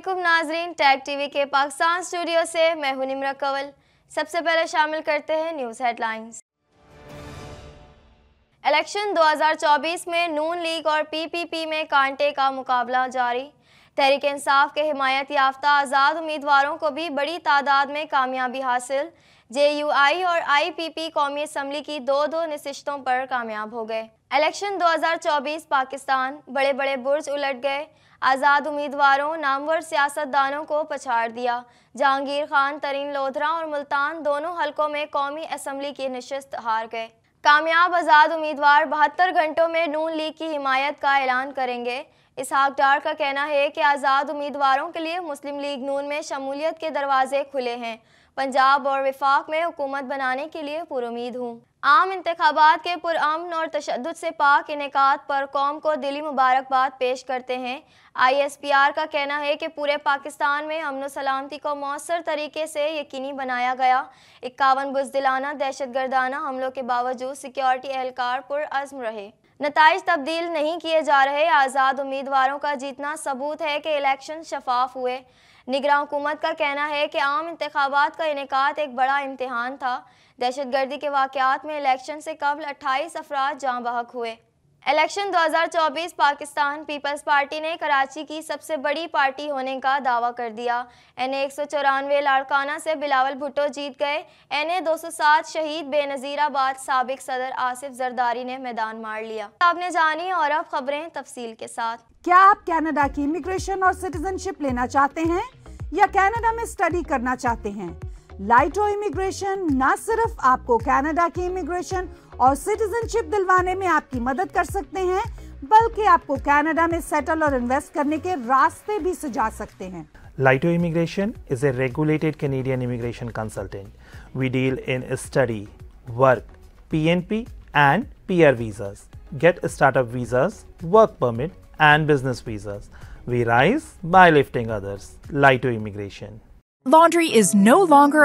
वालेकुम नाजरीन tag TV के पाकिस्तान स्टूडियो से मैं हूं निमरा कवल सबसे पहले शामिल करते हैं न्यूज़ हेडलाइंस इलेक्शन 2024 में नून लीग और पीपीपी में कांटे का मुकाबला जारी तहरीक इंसाफ के हिमायत याफ्ता आज़ाद उम्मीदवारों को भी बड़ी तादाद में कामयाबी हासिल जे यू आई और आई पी पी कौमी असम्बली की दो दो नशिस्तों पर कामयाब हो गए इलेक्शन 2024 पाकिस्तान बड़े बड़े बुर्ज उलट गए आज़ाद उम्मीदवारों नामवर सियासतदानों को पछाड़ दिया जहांगीर खान तरीन लोधरा और मुल्तान दोनों हलकों में कौमी असम्बली की नशस्त हार गए कामयाब आज़ाद उम्मीदवार बहत्तर घंटों में नून लीग की हिमायत का ऐलान करेंगे इसहाक डार का कहना है कि आज़ाद उम्मीदवारों के लिए मुस्लिम लीग नून में शमूलियत के दरवाजे खुले हैं पंजाब और विफाक में हुकूमत बनाने के लिए पुरुद हूँ आम इंतबात के पुरान और तशद से पाक इनका पर कौम को दिली मुबारकबाद पेश करते हैं आई एस पी आर का कहना है कि पूरे पाकिस्तान में अमन सलामती को मौसर तरीके से यकीनी बनाया गया इक्यावन बुजदिलाना दहशत गर्दाना हमलों के बावजूद सिक्योरिटी एहलकार पुरज़म रहे नतज तब्दील नहीं किए जा रहे आज़ाद उम्मीदवारों का जीतना सबूत है कि इलेक्शन शफाफ हुए निगरा हुकूमत का कहना है कि आम इंतबात का इनका एक बड़ा इम्तहान था दहशत गर्दी के वाक़ात में इलेक्शन से कबल अट्ठाईस अफराद जाँ बहक हुए इलेक्शन 2024 पाकिस्तान पीपल्स पार्टी ने कराची की सबसे बड़ी पार्टी होने का दावा कर दिया एन ए एक सौ चौरानवे लाड़काना से बिलावल भुट्टो जीत गए एन ए दो सौ सात शहीद बेनज़ीराबाद सबक सदर आसिफ जरदारी ने मैदान मार लिया आपने जानी और अब खबरें तफसील के साथ क्या आप कनाडा की इमिग्रेशन और सिटीजनशिप लेना चाहते हैं या कनाडा में स्टडी करना चाहते हैं लाइटो इमिग्रेशन न सिर्फ आपको कनाडा की इमिग्रेशन और सिटीजनशिप दिलवाने में आपकी मदद कर सकते हैं बल्कि आपको कनाडा में सेटल और इन्वेस्ट करने के रास्ते भी सुझा सकते हैं Lighto immigration is a regulated Canadian immigration consultant we deal in study work PNP and PR visas get startup visas work permit and business visa we rise by lifting others Lighto immigration laundry is no longer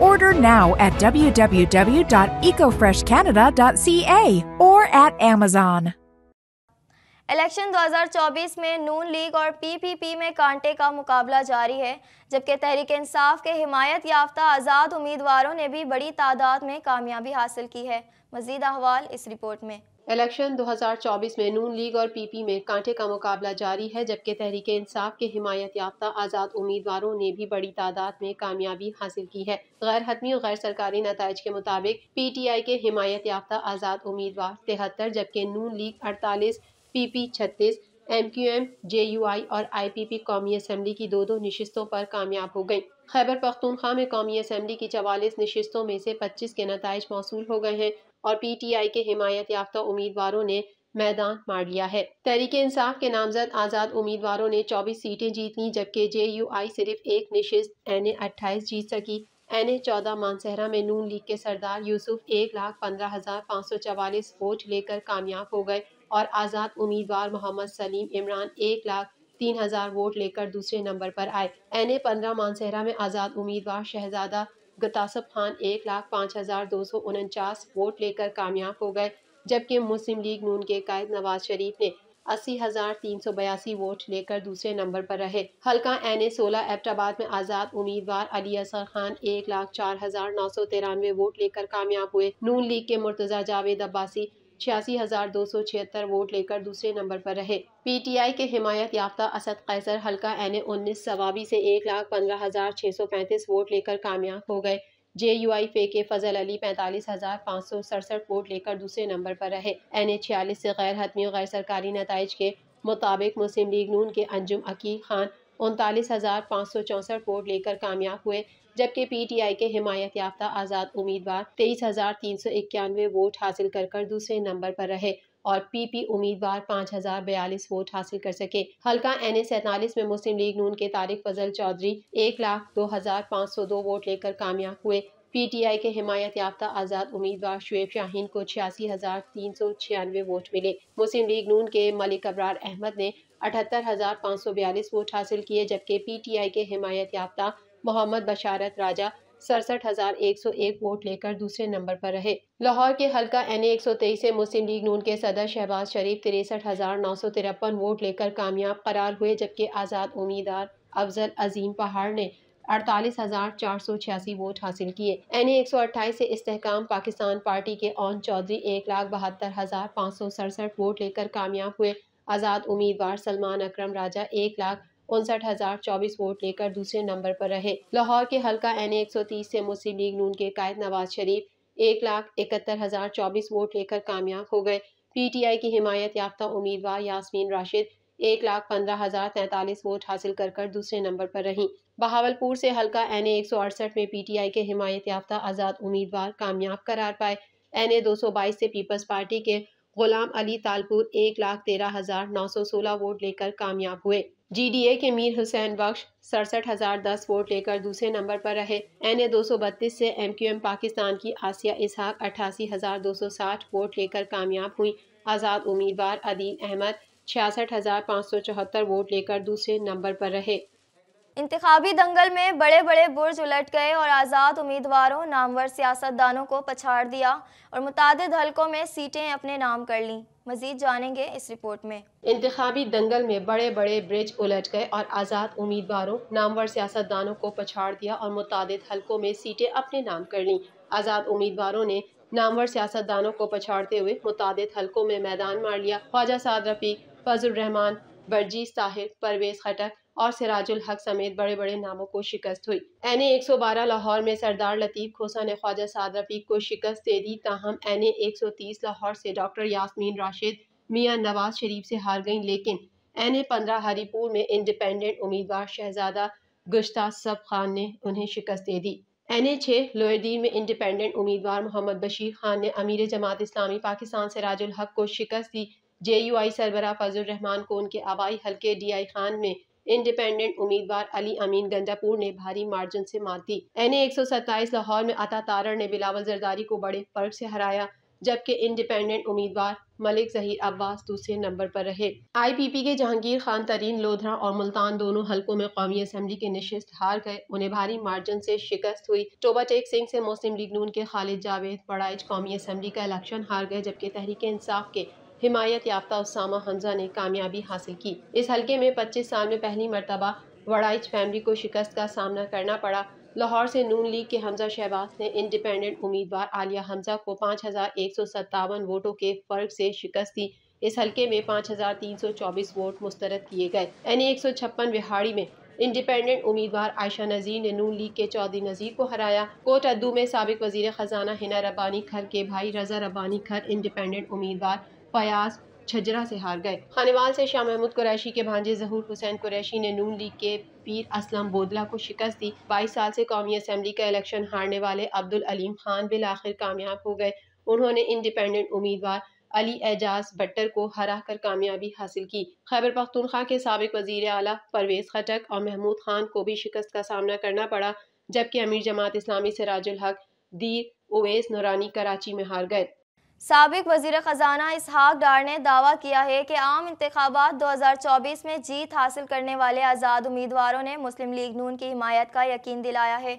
Order now at www.ecofreshcanada.ca or at Amazon. Election 2024 में नून league और PPP में कांटे का मुकाबला जारी है जबकि तहरीक इंसाफ के हिमायत याफ्ता आज़ाद उम्मीदवारों ने भी बड़ी तादाद में कामयाबी हासिल की है मजीद अहवाल इस रिपोर्ट में इलेक्शन 2024 में नून लीग और पीपी में कांटे का मुकाबला जारी है जबकि तहरीक इंसाफ के हिमायत याफ्ता आज़ाद उम्मीदवारों ने भी बड़ी तादाद में कामयाबी हासिल की है गैर हतमी और गैर सरकारी नतज के मुताबिक पी टी आई के हिमायत याफ्ता आज़ाद उम्मीदवार तिहत्तर जबकि नून लीग अड़तालीस पी पी छत्तीस M Q M J U I और आई पी पी कौमी असम्बली की दो दो नशस्तों पर कामयाब हो गयी खैबर पख्तूनख्वा में कौमी असम्बली की चवालीस नशस्तों में से पच्चीस के नतज मौसू हो गए हैं और पीटीआई के हिमायत याफ्ता उम्मीदवारों ने मैदान मार लिया है तहरीक इंसाफ के नामजद आज़ाद उम्मीदवारों ने 24 सीटें जीत ली जबकि जे यू आई सिर्फ एक निशस्त एन ए अट्ठाईस जीत सकी एन ए चौदह मानसहरा में नून लीग के सरदार यूसुफ एक लाख पंद्रह हज़ार पाँच सौ चवालीस वोट लेकर कामयाब हो गए और आज़ाद उम्मीदवार मोहम्मद सलीम इमरान एक लाख तीन हज़ार वोट लेकर दूसरे नंबर पर आए एन ए पंद्रह मानसहरा में आज़ाद उम्मीदवार शहजादा गतासब खान एक लाख पाँच हज़ार दो सौ उनचास वोट लेकर कामयाब हो गए जबकि मुस्लिम लीग नून के कायद नवाज शरीफ ने अस्सी हजार तीन सौ बयासी वोट लेकर दूसरे नंबर पर रहे हल्का एन ए सोलह एबटाबाद में आज़ाद उम्मीदवार अली असर खान एक लाख चार हजार नौ सौ तिरानवे वोट लेकर कामयाब हुए नून लीग के मुर्तजा जावेद अब्बासी छियासी हजार दो सौ छिहत्तर वोट लेकर दूसरे नंबर पर रहे पीटीआई के हिमायत याफ्ता असद कैसर हल्का एन उन्नीस सवाबी से एक लाख पंद्रह हजार छह सौ पैंतीस वोट लेकर कामयाब हो गए जे यू आई पे के फजल अली पैंतालीस हजार पाँच सौ सड़सठ वोट लेकर दूसरे नंबर पर रहे एन ए छियालीस से गैर हतमी और गैर सरकारी नतज के मुताबिक मुस्लिम लीग नून के अंजुम अकील खान उनतालीस हज़ार पाँच सौ चौंसठ वोट लेकर कामयाब हुए जबकि पीटीआई के हिमायत याफ्ता आज़ाद उम्मीदवार तेईस हज़ार तीन सौ इक्यानवे वोट हासिल कर कर दूसरे नंबर पर रहे और पीपी उम्मीदवार पाँच हजार बयालीस वोट हासिल कर सके हल्का एन ए सैतालीस में मुस्लिम लीग नून के तारिक फजल चौधरी एक लाख दो हजार पाँच सौ दो वोट लेकर कामयाब हुए पीटीआई के हिमायत याफ्ता आज़ाद उम्मीदवार शुएब शाहीन को छियासी हज़ार तीन सौ छियानवे वोट मिले मुस्लिम लीग नून के मलिक अबरार अहमद ने अठहत्तर हज़ार पाँच सौ बयालीस वोट हासिल किए जबकि पीटीआई के हिमायत याफ्ता मोहम्मद बशारत राजा सड़सठ हजार एक सौ एक वोट लेकर दूसरे नंबर पर रहे लाहौर के हल्का एन एक सौ तेईस से मुस्लिम लीग नून के सदर शहबाज शरीफ तिरसठ हजार नौ सौ तिरपन वोट लेकर कामयाब करार हुए जबकि आज़ाद उम्मीदवार अफजल अजीम पहाड़ ने अड़तालीस हजार चार सौ छियासी वोट हासिल किए एन ए एक सौ अट्ठाईस से इस्तेकाम पाकिस्तान पार्टी के ओन चौधरी एक लाख बहत्तर हजार पाँच सौ सड़सठ वोट लेकर कामयाब हुए आज़ाद उम्मीदवार सलमान अक्रम राजा एक लाख उनसठ हजार चौबीस वोट लेकर दूसरे नंबर पर रहे लाहौर के हल्का एन एक सौ तीस से मुस्लिम लीग नून के कायद नवाज शरीफ एक लाख इकहत्तर हजार चौबीस वोट लेकर कामयाब हो गए पीटीआई की हिमायत याफ्ता उम्मीदवार यासमीन राशिद एक लाख पंद्रह हजार तैतालीस वोट हासिल कर कर दूसरे नंबर पर रहीं बहावलपुर से हल्का एन ए एक सौ अड़सठ में पी टी आई के हिमायत याफ्ता आज़ाद उम्मीदवार कामयाब करार पाए एन ए दो सौ बाईस से पीपल्स पार्टी के गुलाम अली तालपुर एक लाख तेरह हजार नौ सौ सोलह वोट लेकर कामयाब हुए जीडीए के मीर हुसैन बख्श सड़सठ हजार दस वोट लेकर दूसरे नंबर पर रहे एन ए दो सौ बत्तीस से एम क्यू एम पाकिस्तान की आसिया इसहाक अठासी हजार दो सौ साठ वोट लेकर कामयाब हुई आज़ाद उम्मीदवार अदील अहमद छियासठ हजार पाँच सौ चौहत्तर वोट लेकर दूसरे नंबर पर रहे इंतबी दंगल में बड़े बड़े बुर्ज उलट गए और आज़ाद उम्मीदवारों नामवर सियासतदानों को पछाड़ दिया और मुतद हलकों में सीटें अपने नाम कर लीं मजीद जानेंगे इस रिपोर्ट में इंतबी दंगल में बड़े बड़े ब्रिज उलट गए और आज़ाद उम्मीदवारों नामवर सियासतदानों को पछाड़ दिया और मुतद हलकों में सीटें अपने नाम कर लीं आज़ाद उम्मीदवारों ने नामवर सियासतदानों को पछाड़ते हुए मुतद हलकों में मैदान मार लिया ख्वाजा साद रफीक फजल रहमान साहिर परवेज खटक और सिराजुल हक समेत बड़े बड़े नामों को शिकस्त हुई एन ए एक लाहौर में सरदार लतीफ़ खोसा ने ख्वाजा साद रफीक को शिकस्त दे दी ताहम एन ए एक सौ तीस लाहौर से डॉक्टर यासमीन राशिद मियाँ नवाज शरीफ से हार गईं लेकिन एन ए पंद्रह हरीपुर में इंडिपेंडेंट उम्मीदवार शहजादा गुश्ता सब खान ने उन्हें शिकस्त दे दी एन ए छः लोहरदीन में इंडिपेंडेंट उम्मीदवार मोहम्मद बशीर खान ने अमीर जमात इस्लामी पाकिस्तान से राजुल हक को शिकस्त दी जे यू आई सरबरा फजल रहमान को उनके आबाई हल्के डी आई खान में इंडिपेंडेंट उम्मीदवार अली अमीन गंदापुर ने भारी मार्जिन से मात दी एन एक लाहौर में अता तारण ने बिलावल जरदारी को बड़े फर्क से हराया जबकि इंडिपेंडेंट उम्मीदवार मलिक जहीर अब्बास दूसरे नंबर पर रहे आई पी पी के जहांगीर खान तरीन लोधरा और मुल्तान दोनों हलकों में कौमी असम्बली के नशस्त हार गए उन्हें भारी मार्जिन से शिकस्त हुई टोबा टेक सिंह से मुस्लिम लीग नून के खालिद जावेद बड़ाइज कौमी असम्बली का इलेक्शन हार गए जबकि तहरीक इंसाफ के हिमायत याफ्ता उसामा हमजा ने कामयाबी हासिल की इस हल्के में 25 साल में पहली मरतबा वड़ाइच फैमिली को शिकस्त का सामना करना पड़ा लाहौर से नून लीग के हमजा शहबाज ने इंडिपेंडेंट उम्मीदवार आलिया हमजा को पाँच हज़ार एक सौ सत्तावन वोटों के फर्क से शिकस्त दी इस हल्के में पाँच हज़ार तीन सौ चौबीस वोट मुस्तरद किए गए एन एक सौ छप्पन बिहाड़ी में इंडिपेंडेंट उम्मीदवार आयशा नज़ीर ने नून लीग के चौधरी नज़ीर को हराया कोट अद्दू में सबक वजीर ख़जाना हिना रबानी खर के भाई रजा रबानी खर इंडिपेंडेंट उम्मीदवार फयाज छजरा से हार गए खानीवाल से शाह महमूद कुरैशी के भांजे जहूर हुसैन कुरैशी ने नून लीग के पीर असलम बोदला को शिकस्त दी बाईस साल से कौमी असम्बली का इलेक्शन हारने वाले अब्दुल अलीम खान बिल आखिर कामयाब हो गए उन्होंने इंडिपेंडेंट उम्मीदवार अली एजाज भट्टर को हरा कर कामयाबी हासिल की खैबर पख्तूनख्वा के सबक वजीर अला परवेज खटक और महमूद खान को भी शिकस्त का सामना करना पड़ा जबकि अमीर जमात इस्लामी सराजुल हक दीर ओवेस नौरानी कराची में हार गए सबक वजीर ख़जाना इसहाक डार ने दावा किया है कि आम इंतबात 2024 में जीत हासिल करने वाले आज़ाद उम्मीदवारों ने मुस्लिम लीग नून की हिमायत का यकीन दिलाया है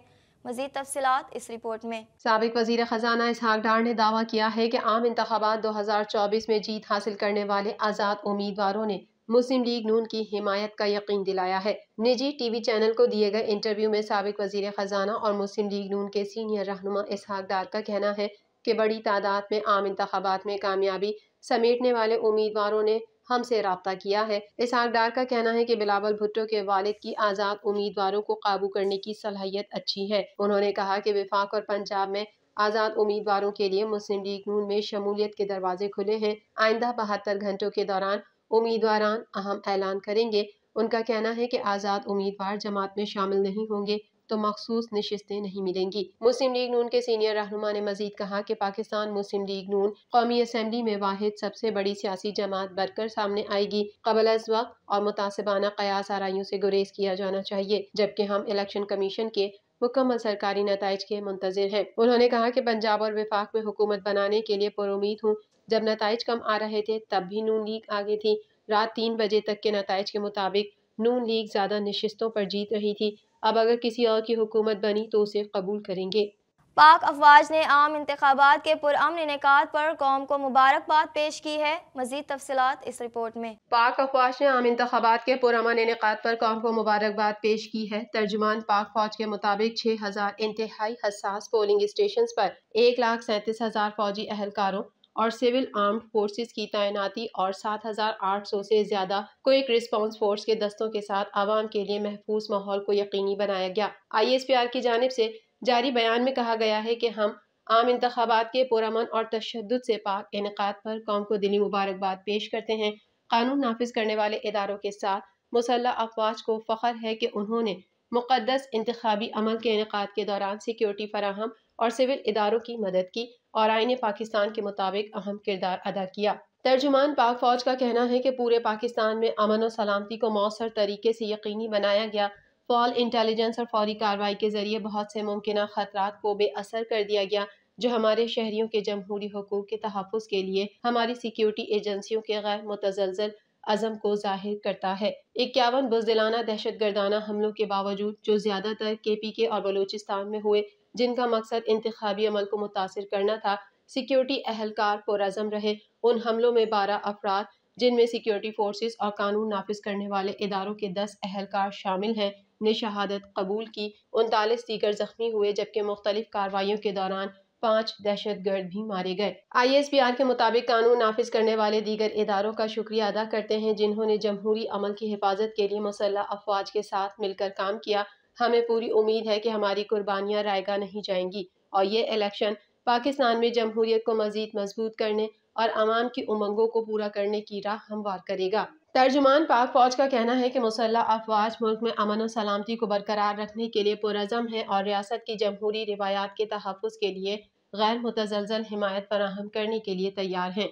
मजीद तफसी इस रिपोर्ट में सबक वजी ख़जाना इसहाक डार ने दावा किया है कि आम इंतबात 2024 में जीत हासिल करने वाले आज़ाद उम्मीदवारों ने मुस्लिम लीग नून की हिमायत का यकीन दिलाया है निजी टीवी चैनल को दिए गए इंटरव्यू में सबक वजी ख़जाना और मुस्लिम लीग नून के सीनियर रहनुमा इसहाक डार का कहना है कि बड़ी तादाद में आम इंतबात में कामयाबी समेटने वाले उम्मीदवारों ने हमसे रबता किया है इस डार का कहना है कि बिलावल भुट्टो के वालिद की आज़ाद उम्मीदवारों को काबू करने की सलाहियत अच्छी है उन्होंने कहा कि विफाक और पंजाब में आज़ाद उम्मीदवारों के लिए मुस्लिम लीग नून में शमूलियत के दरवाजे खुले हैं आइंदा बहत्तर घंटों के दौरान उम्मीदवार अहम ऐलान करेंगे उनका कहना है कि आज़ाद उम्मीदवार जमात में शामिल नहीं होंगे तो मखसूस नशस्तें नहीं मिलेंगी मुस्लिम लीग नून के सीनियर रहनुमा ने मजीद कहा कि पाकिस्तान मुस्लिम लीग नून कौमी असम्बली में वाद सबसे बड़ी सियासी जमात बरकर सामने आएगी कबल अज वक्त और मुतासबाना कयास आरियों से गुरेज किया जाना चाहिए जबकि हम इलेक्शन कमीशन के मुकम्मल सरकारी नतज के मुंतजर हैं उन्होंने कहा कि पंजाब और विफाक में हुकूमत बनाने के लिए पुरुद हूँ जब नतज कम आ रहे थे तब भी नून लीग आगे थी रात तीन बजे तक के नतज के मुताबिक नून लीग ज़्यादा नशस्तों पर जीत रही थी अब अगर किसी और की हुकूमत बनी तो उसे कबूल करेंगे पाक अफवाज ने आम इंतबात के पुरान इनका पर कौम को मुबारकबाद पेश की है मजीद तफसलत इस रिपोर्ट में पाक अफवाज ने आम इंतबात के पुरान इनका पर कौम को मुबारकबाद पेश की है तर्जुमान पाक फौज के मुताबिक छः हज़ार इंतहाई हसास पोलिंग स्टेशन पर एक लाख सैंतीस हज़ार फौजी अहलकारों और सिविल आर्म्ड फोर्सेस की तैनाती और 7,800 से ज्यादा क्विक रिस्पांस फोर्स के दस्तों के साथ आवाम के लिए महफूज माहौल को यकीनी बनाया गया आईएसपीआर की जानब से जारी बयान में कहा गया है कि हम आम इंतबात के पुरमन और तशद से पाक इनका पर कौम को दिली मुबारकबाद पेश करते हैं कानून नाफिज करने वाले इदारों के साथ मुसल्ह अफवाज को फ़ख्र है कि उन्होंने मुकदस इंतबी अमल के इनका के दौरान सिक्योरिटी फराहम और सिविल इदारों की मदद की और आईने पाकिस्तान के मुताबिक अहम किरदार अदा किया तर्जुमान पाक फौज का कहना है कि पूरे पाकिस्तान में अमन और सलामती को मौसर तरीके से यकीनी बनाया गया फॉल इंटेलिजेंस और फौरी कार्रवाई के जरिए बहुत से मुमकिन खतरा को बेअसर कर दिया गया जो हमारे शहरियों के जमहूरी हकूक के तहफ़ के लिए हमारी सिक्योरिटी एजेंसियों के गैर मुतजलजल अज़म को जाहिर करता है इक्यावन बुजदिलाना दहशत गर्दाना हमलों के बावजूद जो ज़्यादातर के पी के और बलूचिस्तान में हुए जिनका मकसद इंतबी अमल को मुतासर करना था सिक्योरिटी अहलकार पुरज़म रहे उन हमलों में बारह अफराद जिनमें सिक्योरिटी फोर्स और कानून नाफिज करने वाले इदारों के दस अहलकार शामिल हैं ने शहादत कबूल की उनतालीस दीगर जख्मी हुए जबकि मुख्तलिफ कार्रवाइयों के दौरान पाँच दहशत गर्द भी मारे गए आई एस आर के मुताबिक कानून नाफिज करने वाले दीगर इदारों का शुक्रिया अदा करते हैं जिन्होंने जमहूरी अमल की हिफाजत के लिए मुसल्ह अफवाज के साथ मिलकर काम किया हमें पूरी उम्मीद है कि हमारी कुर्बानियाँ रायगा नहीं जाएंगी और ये इलेक्शन पाकिस्तान में जमहूरियत को मजीद मजबूत करने और आवाम की उमंगों को पूरा करने की राह हमवार करेगा तर्जुमान पाक फौज का कहना है कि मुसल्ह अफवाज मुल्क में अमन और सलामती को बरकरार रखने के लिए पुरज़म है और रियासत की जमहूरी रिवायात के तहफ़ के लिए गैर मुतजलजल हिमायत फराहम करने के लिए तैयार हैं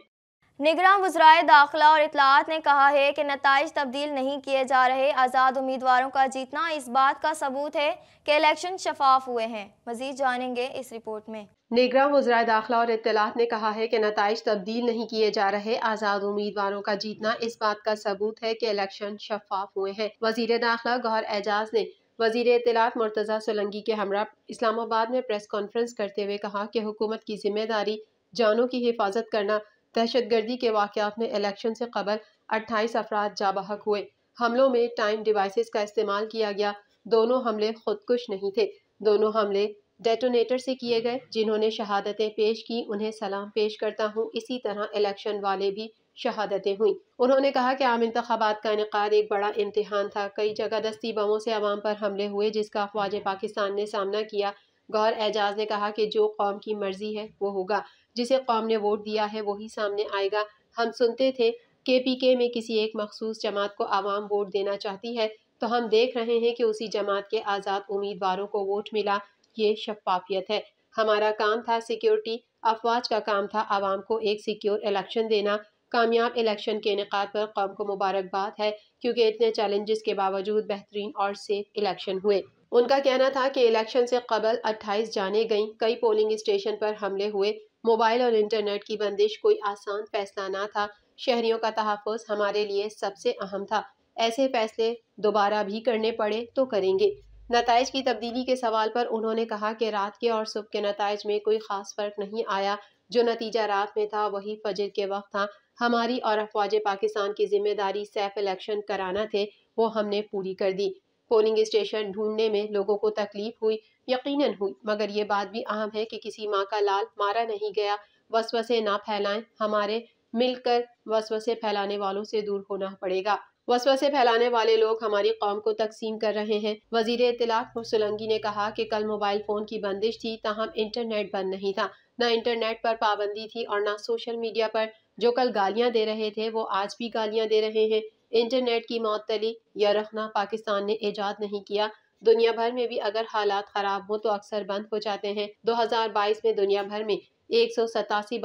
निगरान वजराए दाखिला और इतलात ने कहा है कि नतज तब्दील नहीं किए जा रहे आज़ाद उम्मीदवारों का जीतना इस बात का सबूत है कि इलेक्शन शफाफ हुए हैं मजीद जानेंगे इस रिपोर्ट में निगरान वजरा दाखिला और इतलात ने कहा है कि नतज तब्दील नहीं किए जा रहे आज़ाद उम्मीदवारों का जीतना इस बात का सबूत है कि इलेक्शन शफाफ हुए हैं वजीर दाखिला गौर एजाज ने वजीर इतलात मुर्तज़ा सोलंगी के हमरा इस्लामाबाद में प्रेस कॉन्फ्रेंस करते हुए कहा कि हुकूमत की जिम्मेदारी जानों की हिफाजत करना दहशत गर्दी के वाक़ात में इलेक्शन से कबल अट्ठाईस अफराद बहक हुए हमलों में टाइम डिवाइसेस का इस्तेमाल किया गया दोनों हमले खुदकुश नहीं थे दोनों हमले डेटोनेटर से किए गए जिन्होंने शहादतें पेश की उन्हें सलाम पेश करता हूँ इसी तरह इलेक्शन वाले भी शहादतें हुई उन्होंने कहा कि आम इंतबात का इनका एक बड़ा इम्तहान था कई जगह दस्ती बमों से आवाम पर हमले हुए जिसका अफवाज पाकिस्तान ने सामना किया गौर एजाज ने कहा कि जो कौम की मर्जी है वो होगा जिसे कौम ने वोट दिया है वही सामने आएगा हम सुनते थे के पी के में किसी एक मखसूस जमात को आवाम वोट देना चाहती है तो हम देख रहे हैं कि उसी जमात के आज़ाद उम्मीदवारों को वोट मिला ये शफाफियत है हमारा काम था सिक्योरिटी अफवाज का काम था आवाम को एक सिक्योर इलेक्शन देना कामयाब इलेक्शन के इनका पर कौम को मुबारकबाद है क्योंकि इतने चैलेंजेस के बावजूद बेहतरीन और सेफ इलेक्शन हुए उनका कहना था कि इलेक्शन से कबल 28 जाने गई कई पोलिंग स्टेशन पर हमले हुए मोबाइल और इंटरनेट की बंदिश कोई आसान फैसला ना था शहरियों का तहफ़ हमारे लिए सबसे अहम था ऐसे फैसले दोबारा भी करने पड़े तो करेंगे नतज की तब्दीली के सवाल पर उन्होंने कहा कि रात के और सुबह के नतज में कोई ख़ास फ़र्क नहीं आया जो नतीजा रात में था वही फजर के वक्त था हमारी और अफवाज पाकिस्तान की जिम्मेदारी सैफ इलेक्शन कराना थे वो हमने पूरी कर दी पोलिंग स्टेशन ढूंढने में लोगों को तकलीफ हुई यकीनन हुई मगर ये बात भी अहम है कि किसी माँ का लाल मारा नहीं गया वसवसे ना फैलाएं हमारे मिलकर वसवसे फैलाने वालों से दूर होना पड़ेगा वसवसे फैलाने वाले लोग हमारी कौम को तकसीम कर रहे हैं वजीर इतलाफ सोलंगी ने कहा कि कल मोबाइल फ़ोन की बंदिश थी तहम इंटरनेट बंद नहीं था न इंटरनेट पर पाबंदी थी और न सोशल मीडिया पर जो कल गालियां दे रहे थे वो आज भी गालियां दे रहे हैं इंटरनेट की मअतली या रखना पाकिस्तान ने ईजाद नहीं किया दुनिया भर में भी अगर हालात खराब हो तो अक्सर बंद हो जाते हैं 2022 में दुनिया भर में एक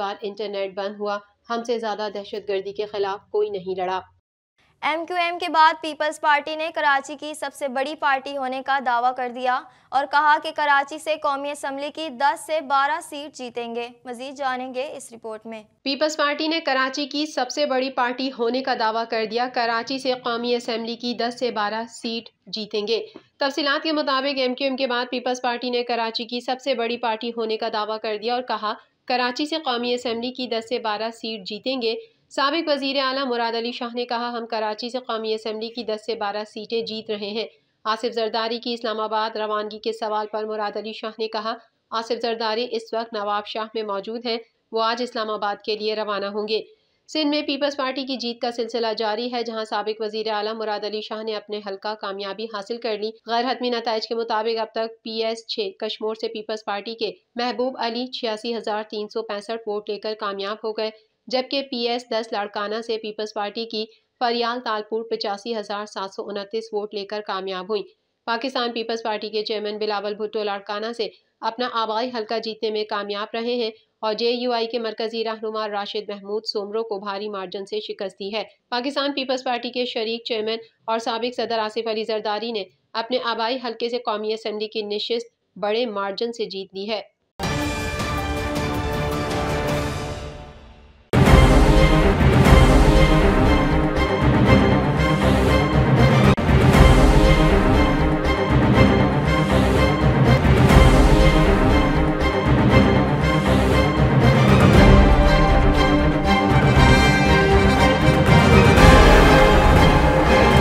बार इंटरनेट बंद हुआ हमसे ज्यादा दहशत गर्दी के खिलाफ कोई नहीं लड़ा एमक्यूएम के बाद पीपल्स पार्टी ने कराची की सबसे बड़ी पार्टी होने का दावा कर दिया और कहा कि कराची से कौमी असम्बली की 10 से 12 सीट जीतेंगे मजीद जानेंगे इस रिपोर्ट में पीपल्स पार्टी ने कराची की सबसे बड़ी पार्टी होने का दावा कर दिया कराची से कौमी असम्बली की 10 से 12 सीट जीतेंगे तफसीत के मुताबिक एम क्यू एम के बाद पीपल्स पार्टी ने कराची की सबसे बड़ी पार्टी होने का दावा कर दिया और कहा कराची से कौमी असम्बली की दस से बारह सीट जीतेंगे सबक वजी अला मुराद अली शाह ने कहा हम कराची से कौमी असम्बली की दस से बारह सीटें जीत रहे हैं आसिफ जरदारी की इस्लामाबाद रवानगी के सवाल पर मुराद अली शाह ने कहा आसिफ जरदारी इस वक्त नवाब शाह में मौजूद हैं वो आज इस्लामाबाद के लिए रवाना होंगे सिंध में पीपल्स पार्टी की जीत का सिलसिला जारी है जहां सबक वजी अला मुराद अली शाह ने अपने हल्का कामयाबी हासिल कर ली गैर हतमी नतज के मुताबिक अब तक पी एस छः कश्मोर से पीपल्स पार्टी के महबूब अली छियासी हजार तीन सौ पैंसठ वोट लेकर कामयाब हो गए जबकि पीएस दस लाड़काना से पीपल्स पार्टी की फरियाल तालपुर पचासी हजार सात सौ उनतीस वोट लेकर कामयाब हुई पाकिस्तान पीपल्स पार्टी के चेयरमैन बिलावल भुट्टो लाड़काना से अपना आबाई हलका जीतने में कामयाब रहे हैं और जे के मरकजी रहनुमा राशिद महमूद सोमरो को भारी मार्जन से शिकस्त दी है पाकिस्तान पीपल्स पार्टी के शरीक चेयरमैन और सबक सदर आसिफ अली जरदारी ने अपने आबाई हलके से कौमी असम्बली की निश्चित बड़े मार्जन से जीत ली है